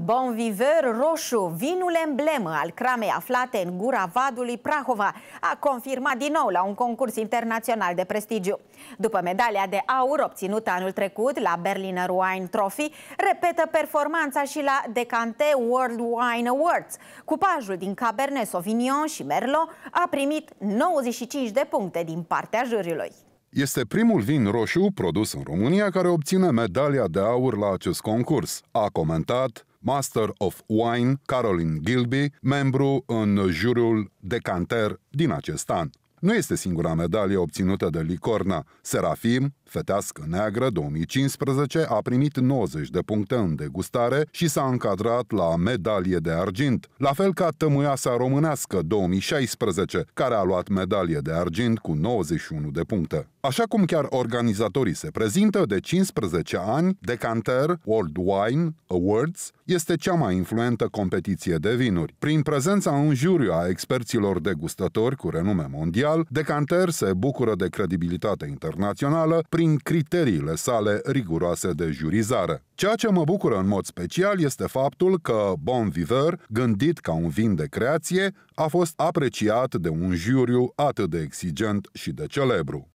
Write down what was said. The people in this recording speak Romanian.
Bon Viver Roșu, vinul emblemă al cramei aflate în gura vadului Prahova, a confirmat din nou la un concurs internațional de prestigiu. După medalia de aur obținută anul trecut la Berliner Wine Trophy, repetă performanța și la Decante World Wine Awards. Cupajul din Cabernet Sauvignon și Merlot a primit 95 de puncte din partea juriului. Este primul vin roșu produs în România care obține medalia de aur la acest concurs, a comentat Master of Wine Caroline Gilby, membru în jurul Decanter din acest an. Nu este singura medalie obținută de Licorna. Serafim, Fetească Neagră 2015 a primit 90 de puncte în degustare și s-a încadrat la medalie de argint, la fel ca Tămâiasa Românească 2016, care a luat medalie de argint cu 91 de puncte. Așa cum chiar organizatorii se prezintă de 15 ani, Decanter World Wine Awards este cea mai influentă competiție de vinuri. Prin prezența în juriu a experților degustători cu renume mondial, Decanter se bucură de credibilitate internațională prin prin criteriile sale riguroase de jurizare. Ceea ce mă bucură în mod special este faptul că Bon Viver, gândit ca un vin de creație, a fost apreciat de un juriu atât de exigent și de celebru.